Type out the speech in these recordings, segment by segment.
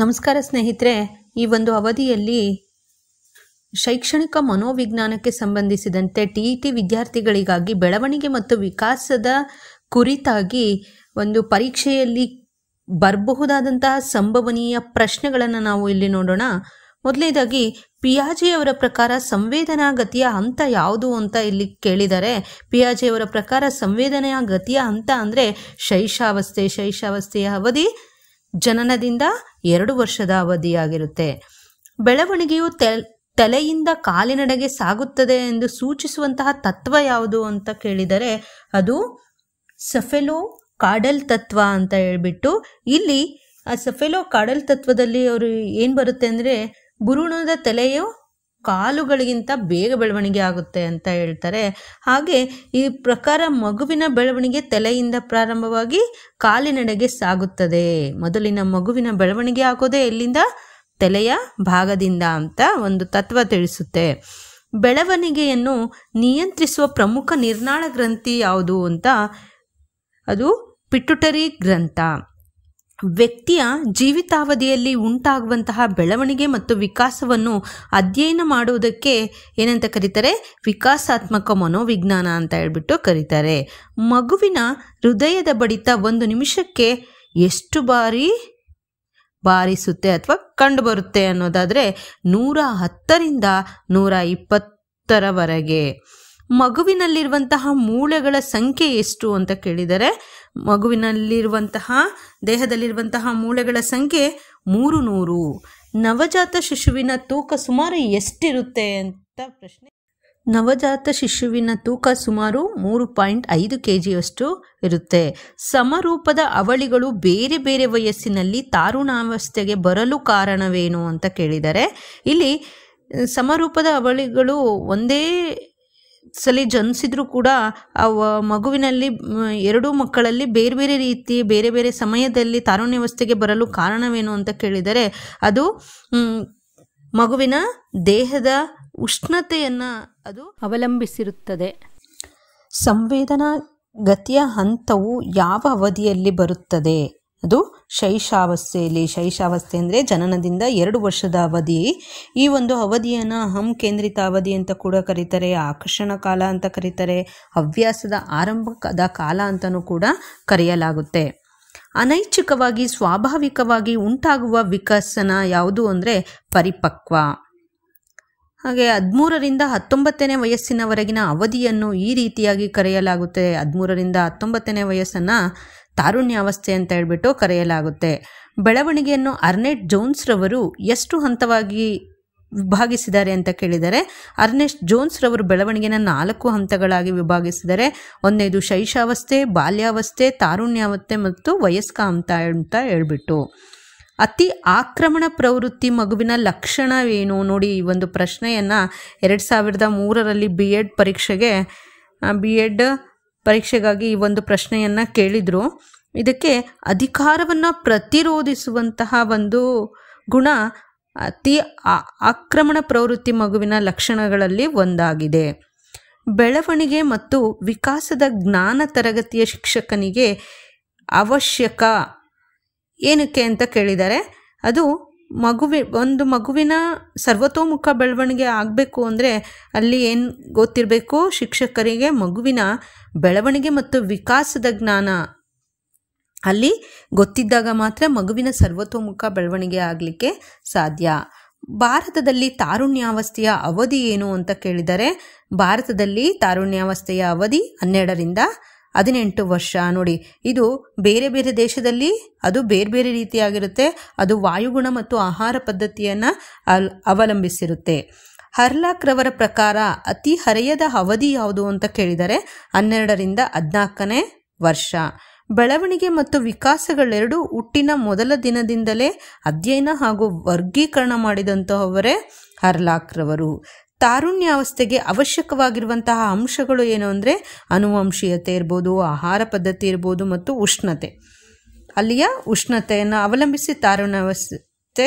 ನಮಸ್ಕಾರ ಸ್ನೇಹಿತರೆ ಈ ಒಂದು ಅವಧಿಯಲ್ಲಿ ಶೈಕ್ಷಣಿಕ ಮನೋವಿಜ್ಞಾನಕ್ಕೆ ಸಂಬಂಧಿಸಿದಂತೆ ಟಿ ಇ ಟಿ ವಿದ್ಯಾರ್ಥಿಗಳಿಗಾಗಿ ಬೆಳವಣಿಗೆ ಮತ್ತು ವಿಕಾಸದ ಕುರಿತಾಗಿ ಒಂದು ಪರೀಕ್ಷೆಯಲ್ಲಿ ಬರಬಹುದಾದಂತಹ ಸಂಭವನೀಯ ಪ್ರಶ್ನೆಗಳನ್ನು ನಾವು ಇಲ್ಲಿ ನೋಡೋಣ ಮೊದಲನೇದಾಗಿ ಪಿಯಾಜಿಯವರ ಪ್ರಕಾರ ಸಂವೇದನಾ ಗತಿಯ ಹಂತ ಯಾವುದು ಅಂತ ಇಲ್ಲಿ ಕೇಳಿದ್ದಾರೆ ಪಿಯಾಜಿಯವರ ಪ್ರಕಾರ ಸಂವೇದನೆಯ ಗತಿಯ ಹಂತ ಅಂದರೆ ಶೈಶಾವಸ್ಥೆ ಶೈಶಾವಸ್ಥೆಯ ಅವಧಿ ಜನನದಿಂದ ಎರಡು ವರ್ಷದ ಅವಧಿಯಾಗಿರುತ್ತೆ ಬೆಳವಣಿಗೆಯು ತಲೆಯಿಂದ ಕಾಲಿನಡೆಗೆ ಸಾಗುತ್ತದೆ ಎಂದು ಸೂಚಿಸುವಂತಹ ತತ್ವ ಯಾವುದು ಅಂತ ಕೇಳಿದರೆ ಅದು ಸಫೆಲೋ ಕಾಡಲ್ ತತ್ವ ಅಂತ ಹೇಳ್ಬಿಟ್ಟು ಇಲ್ಲಿ ಆ ಸಫೆಲೋ ಕಾಡಲ್ ತತ್ವದಲ್ಲಿ ಅವರು ಏನು ಬರುತ್ತೆ ಅಂದರೆ ಭ್ರೂಣದ ತಲೆಯು ಕಾಲುಗಳಿಗಿಂತ ಬೇಗ ಬೆಳವಣಿಗೆ ಆಗುತ್ತೆ ಅಂತ ಹೇಳ್ತಾರೆ ಹಾಗೆ ಈ ಪ್ರಕಾರ ಮಗುವಿನ ಬೆಳವಣಿಗೆ ತಲೆಯಿಂದ ಪ್ರಾರಂಭವಾಗಿ ಕಾಲಿನೆಡೆಗೆ ಸಾಗುತ್ತದೆ ಮೊದಲಿನ ಮಗುವಿನ ಬೆಳವಣಿಗೆ ಆಗೋದೇ ಎಲ್ಲಿಂದ ತಲೆಯ ಭಾಗದಿಂದ ಅಂತ ಒಂದು ತತ್ವ ತಿಳಿಸುತ್ತೆ ಬೆಳವಣಿಗೆಯನ್ನು ನಿಯಂತ್ರಿಸುವ ಪ್ರಮುಖ ನಿರ್ನಾಳ ಗ್ರಂಥಿ ಯಾವುದು ಅಂತ ಅದು ಪಿಟ್ಯುಟರಿ ಗ್ರಂಥ ವ್ಯಕ್ತಿಯ ಜೀವಿತಾವಧಿಯಲ್ಲಿ ಉಂಟಾಗುವಂತಹ ಬೆಳವಣಿಗೆ ಮತ್ತು ವಿಕಾಸವನ್ನು ಅಧ್ಯಯನ ಮಾಡುವುದಕ್ಕೆ ಏನಂತ ಕರೀತಾರೆ ವಿಕಾಸಾತ್ಮಕ ಮನೋವಿಜ್ಞಾನ ಅಂತ ಹೇಳ್ಬಿಟ್ಟು ಕರೀತಾರೆ ಮಗುವಿನ ಹೃದಯದ ಬಡಿತ ಒಂದು ನಿಮಿಷಕ್ಕೆ ಎಷ್ಟು ಬಾರಿ ಬಾರಿಸುತ್ತೆ ಅಥವಾ ಕಂಡುಬರುತ್ತೆ ಅನ್ನೋದಾದರೆ ನೂರ ಹತ್ತರಿಂದ ನೂರ ಇಪ್ಪತ್ತರವರೆಗೆ ಮಗುವಿನಲ್ಲಿರುವಂತಹ ಮೂಳೆಗಳ ಸಂಖ್ಯೆ ಎಷ್ಟು ಅಂತ ಕೇಳಿದರೆ ಮಗುವಿನಲ್ಲಿರುವಂತಹ ದೇಹದಲ್ಲಿರುವಂತಹ ಮೂಳೆಗಳ ಸಂಖ್ಯೆ ಮೂರು ನೂರು ನವಜಾತ ಶಿಶುವಿನ ತೂಕ ಸುಮಾರು ಎಷ್ಟಿರುತ್ತೆ ಅಂತ ಪ್ರಶ್ನೆ ನವಜಾತ ಶಿಶುವಿನ ತೂಕ ಸುಮಾರು ಮೂರು ಪಾಯಿಂಟ್ ಐದು ಕೆ ಜಿಯಷ್ಟು ಇರುತ್ತೆ ಸಮರೂಪದ ಅವಳಿಗಳು ಬೇರೆ ಬೇರೆ ವಯಸ್ಸಿನಲ್ಲಿ ತಾರುಣಾವಸ್ಥೆಗೆ ಬರಲು ಕಾರಣವೇನು ಅಂತ ಕೇಳಿದರೆ ಇಲ್ಲಿ ಸಮರೂಪದ ಅವಳಿಗಳು ಒಂದೇ ಸಲಿ ಜನಿಸಿದ್ರು ಕೂಡ ಆ ಮಗುವಿನಲ್ಲಿ ಎರಡೂ ಮಕ್ಕಳಲ್ಲಿ ಬೇರೆ ಬೇರೆ ರೀತಿ ಬೇರೆ ಬೇರೆ ಸಮಯದಲ್ಲಿ ತಾರುಣ್ಯ ವ್ಯವಸ್ಥೆಗೆ ಬರಲು ಕಾರಣವೇನು ಅಂತ ಕೇಳಿದರೆ ಅದು ಮಗುವಿನ ದೇಹದ ಉಷ್ಣತೆಯನ್ನು ಅದು ಅವಲಂಬಿಸಿರುತ್ತದೆ ಸಂವೇದನಾ ಗತಿಯ ಹಂತವು ಯಾವ ಅವಧಿಯಲ್ಲಿ ಬರುತ್ತದೆ ಅದು ಶೈಶಾವಸ್ಥೆಯಲ್ಲಿ ಶೈಶಾವಸ್ಥೆ ಅಂದರೆ ಜನನದಿಂದ ಎರಡು ವರ್ಷದ ಅವಧಿ ಈ ಒಂದು ಅವಧಿಯನ್ನು ಹಂ ಕೇಂದ್ರಿತ ಅವಧಿ ಅಂತ ಕೂಡ ಕರೀತಾರೆ ಆಕರ್ಷಣ ಕಾಲ ಅಂತ ಕರೀತಾರೆ ಹವ್ಯಾಸದ ಆರಂಭದ ಕಾಲ ಅಂತಲೂ ಕೂಡ ಕರೆಯಲಾಗುತ್ತೆ ಅನೈಚ್ಛಿಕವಾಗಿ ಸ್ವಾಭಾವಿಕವಾಗಿ ಉಂಟಾಗುವ ವಿಕಸನ ಯಾವುದು ಅಂದರೆ ಪರಿಪಕ್ವ ಹಾಗೆ ಹದಿಮೂರರಿಂದ ಹತ್ತೊಂಬತ್ತನೇ ವಯಸ್ಸಿನವರೆಗಿನ ಅವಧಿಯನ್ನು ಈ ರೀತಿಯಾಗಿ ಕರೆಯಲಾಗುತ್ತೆ ಹದಿಮೂರರಿಂದ ಹತ್ತೊಂಬತ್ತನೇ ವಯಸ್ಸನ್ನು ತಾರುಣ್ಯಾವಸ್ಥೆ ಅಂತ ಹೇಳ್ಬಿಟ್ಟು ಕರೆಯಲಾಗುತ್ತೆ ಬೆಳವಣಿಗೆಯನ್ನು ಅರ್ನೆಟ್ ಜೋನ್ಸ್ರವರು ಎಷ್ಟು ಹಂತವಾಗಿ ವಿಭಾಗಿಸಿದ್ದಾರೆ ಅಂತ ಕೇಳಿದರೆ ಅರ್ನೆಸ್ಟ್ ಜೋನ್ಸ್ ರವರು ಬೆಳವಣಿಗೆನ ನಾಲ್ಕು ಹಂತಗಳಾಗಿ ವಿಭಾಗಿಸಿದರೆ ಒಂದನೇದು ಶೈಶಾವಸ್ಥೆ ಬಾಲ್ಯಾವಸ್ಥೆ ತಾರುಣ್ಯಾವಸ್ಥೆ ಮತ್ತು ವಯಸ್ಕ ಹಂತ ಅಂತ ಹೇಳ್ಬಿಟ್ಟು ಅತಿ ಆಕ್ರಮಣ ಪ್ರವೃತ್ತಿ ಮಗುವಿನ ಲಕ್ಷಣವೇನು ನೋಡಿ ಈ ಒಂದು ಪ್ರಶ್ನೆಯನ್ನು ಎರಡು ಸಾವಿರದ ಮೂರರಲ್ಲಿ ಬಿ ಎಡ್ ಪರೀಕ್ಷೆಗೆ ಬಿ ಎಡ್ ಪರೀಕ್ಷೆಗಾಗಿ ಈ ಒಂದು ಪ್ರಶ್ನೆಯನ್ನು ಕೇಳಿದರು ಇದಕ್ಕೆ ಅಧಿಕಾರವನ್ನು ಪ್ರತಿರೋಧಿಸುವಂತಹ ಒಂದು ಗುಣ ಅತಿ ಆಕ್ರಮಣ ಪ್ರವೃತ್ತಿ ಮಗುವಿನ ಲಕ್ಷಣಗಳಲ್ಲಿ ಒಂದಾಗಿದೆ ಬೆಳವಣಿಗೆ ಮತ್ತು ವಿಕಾಸದ ಜ್ಞಾನ ತರಗತಿಯ ಶಿಕ್ಷಕನಿಗೆ ಅವಶ್ಯಕ ಏನಕ್ಕೆ ಅಂತ ಕೇಳಿದರೆ ಅದು ಮಗುವಿ ಒಂದು ಮಗುವಿನ ಸರ್ವತೋಮುಖ ಬೆಳವಣಿಗೆ ಆಗಬೇಕು ಅಂದರೆ ಅಲ್ಲಿ ಏನು ಗೊತ್ತಿರಬೇಕು ಶಿಕ್ಷಕರಿಗೆ ಮಗುವಿನ ಬೆಳವಣಿಗೆ ಮತ್ತು ವಿಕಾಸದ ಜ್ಞಾನ ಅಲ್ಲಿ ಗೊತ್ತಿದ್ದಾಗ ಮಾತ್ರ ಮಗುವಿನ ಸರ್ವತೋಮುಖ ಬೆಳವಣಿಗೆ ಆಗಲಿಕ್ಕೆ ಸಾಧ್ಯ ಭಾರತದಲ್ಲಿ ತಾರುಣ್ಯಾವಸ್ಥೆಯ ಅವಧಿ ಏನು ಅಂತ ಕೇಳಿದರೆ ಭಾರತದಲ್ಲಿ ತಾರುಣ್ಯಾವಸ್ಥೆಯ ಅವಧಿ ಹನ್ನೆರಡರಿಂದ ಹದಿನೆಂಟು ವರ್ಷ ನೋಡಿ ಇದು ಬೇರೆ ಬೇರೆ ದೇಶದಲ್ಲಿ ಅದು ಬೇರೆ ಬೇರೆ ರೀತಿಯಾಗಿರುತ್ತೆ ಅದು ವಾಯುಗುಣ ಮತ್ತು ಆಹಾರ ಪದ್ಧತಿಯನ್ನು ಅವಲಂಬಿಸಿರುತ್ತೆ ಅವಲಂಬಿಸಿರುತ್ತೆ ಹರ್ಲಾಕ್ರವರ ಪ್ರಕಾರ ಅತಿ ಹರೆಯದ ಅವಧಿ ಯಾವುದು ಅಂತ ಕೇಳಿದರೆ ಹನ್ನೆರಡರಿಂದ ಹದಿನಾಲ್ಕನೇ ವರ್ಷ ಬೆಳವಣಿಗೆ ಮತ್ತು ವಿಕಾಸಗಳೆರಡು ಹುಟ್ಟಿನ ಮೊದಲ ದಿನದಿಂದಲೇ ಅಧ್ಯಯನ ಹಾಗೂ ವರ್ಗೀಕರಣ ಮಾಡಿದಂತಹವರೇ ಹರ್ಲಾಕ್ರವರು ತಾರುಣ್ಯಾವಸ್ಥೆಗೆ ಅವಶ್ಯಕವಾಗಿರುವಂತಹ ಅಂಶಗಳು ಏನು ಅಂದರೆ ಅನುವಂಶೀಯತೆ ಇರ್ಬೋದು ಆಹಾರ ಪದ್ಧತಿ ಇರ್ಬೋದು ಮತ್ತು ಉಷ್ಣತೆ ಅಲ್ಲಿಯ ಉಷ್ಣತೆಯನ್ನು ಅವಲಂಬಿಸಿ ತಾರುಣ್ಯಾವಸ್ಥೆ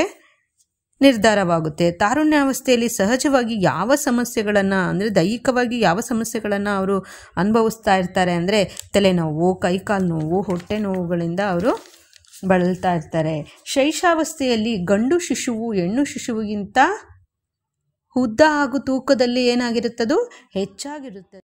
ನಿರ್ಧಾರವಾಗುತ್ತೆ ತಾರುಣ್ಯಾವಸ್ಥೆಯಲ್ಲಿ ಸಹಜವಾಗಿ ಯಾವ ಸಮಸ್ಯೆಗಳನ್ನು ಅಂದರೆ ದೈಹಿಕವಾಗಿ ಯಾವ ಸಮಸ್ಯೆಗಳನ್ನು ಅವರು ಅನುಭವಿಸ್ತಾ ಇರ್ತಾರೆ ಅಂದರೆ ತಲೆನೋವು ಕೈಕಾಲು ನೋವು ಹೊಟ್ಟೆ ನೋವುಗಳಿಂದ ಅವರು ಬಳಲ್ತಾ ಇರ್ತಾರೆ ಶೈಶಾವಸ್ಥೆಯಲ್ಲಿ ಗಂಡು ಶಿಶುವು ಹೆಣ್ಣು ಶಿಶುವಿಗಿಂತ ಉದ್ದ ಹಾಗೂ ತೂಕದಲ್ಲಿ ಏನಾಗಿರುತ್ತದು ಹೆಚ್ಚಾಗಿರುತ್ತದೆ